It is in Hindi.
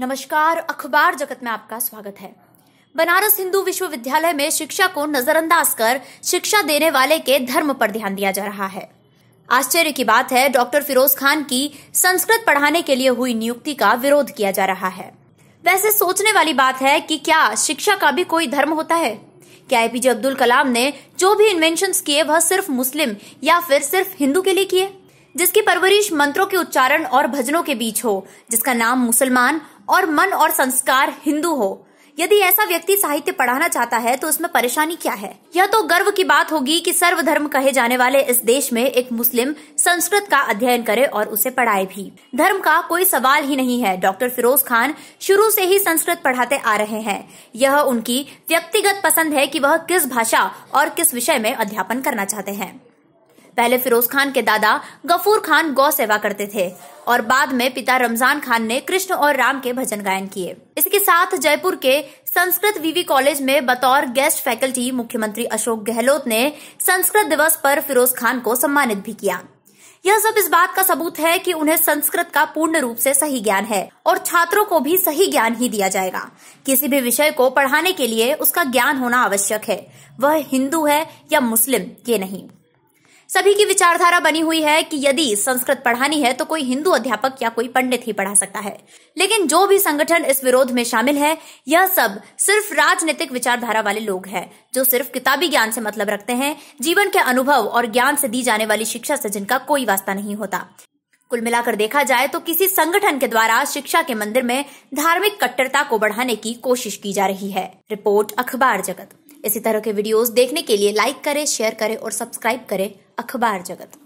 नमस्कार अखबार जगत में आपका स्वागत है बनारस हिंदू विश्वविद्यालय में शिक्षा को नजरअंदाज कर शिक्षा देने वाले के धर्म पर ध्यान दिया जा रहा है आश्चर्य की बात है डॉक्टर फिरोज खान की संस्कृत पढ़ाने के लिए हुई नियुक्ति का विरोध किया जा रहा है वैसे सोचने वाली बात है कि क्या शिक्षा का भी कोई धर्म होता है क्या एपीजे अब्दुल कलाम ने जो भी इन्वेंशन किए वह सिर्फ मुस्लिम या फिर सिर्फ हिंदू के लिए किए जिसकी परवरिश मंत्रों के उच्चारण और भजनों के बीच हो जिसका नाम मुसलमान और मन और संस्कार हिंदू हो यदि ऐसा व्यक्ति साहित्य पढ़ाना चाहता है तो उसमें परेशानी क्या है यह तो गर्व की बात होगी कि सर्वधर्म कहे जाने वाले इस देश में एक मुस्लिम संस्कृत का अध्ययन करे और उसे पढ़ाए भी धर्म का कोई सवाल ही नहीं है डॉक्टर फिरोज खान शुरू से ही संस्कृत पढ़ाते आ रहे हैं यह उनकी व्यक्तिगत पसंद है कि वह किस भाषा और किस विषय में अध्यापन करना चाहते हैं पहले फिरोज खान के दादा गफूर खान गौ सेवा करते थे और बाद में पिता रमजान खान ने कृष्ण और राम के भजन गायन किए इसके साथ जयपुर के संस्कृत वीवी कॉलेज में बतौर गेस्ट फैकल्टी मुख्यमंत्री अशोक गहलोत ने संस्कृत दिवस पर फिरोज खान को सम्मानित भी किया यह सब इस बात का सबूत है कि उन्हें संस्कृत का पूर्ण रूप से सही ज्ञान है और छात्रों को भी सही ज्ञान ही दिया जाएगा किसी भी विषय को पढ़ाने के लिए उसका ज्ञान होना आवश्यक है वह हिंदू है या मुस्लिम ये नहीं सभी की विचारधारा बनी हुई है कि यदि संस्कृत पढ़ानी है तो कोई हिंदू अध्यापक या कोई पंडित ही पढ़ा सकता है लेकिन जो भी संगठन इस विरोध में शामिल है यह सब सिर्फ राजनीतिक विचारधारा वाले लोग हैं जो सिर्फ किताबी ज्ञान से मतलब रखते हैं जीवन के अनुभव और ज्ञान से दी जाने वाली शिक्षा से जिनका कोई वास्ता नहीं होता कुल मिलाकर देखा जाए तो किसी संगठन के द्वारा शिक्षा के मंदिर में धार्मिक कट्टरता को बढ़ाने की कोशिश की जा रही है रिपोर्ट अखबार जगत इसी तरह के वीडियोस देखने के लिए लाइक करें शेयर करें और सब्सक्राइब करें अखबार जगत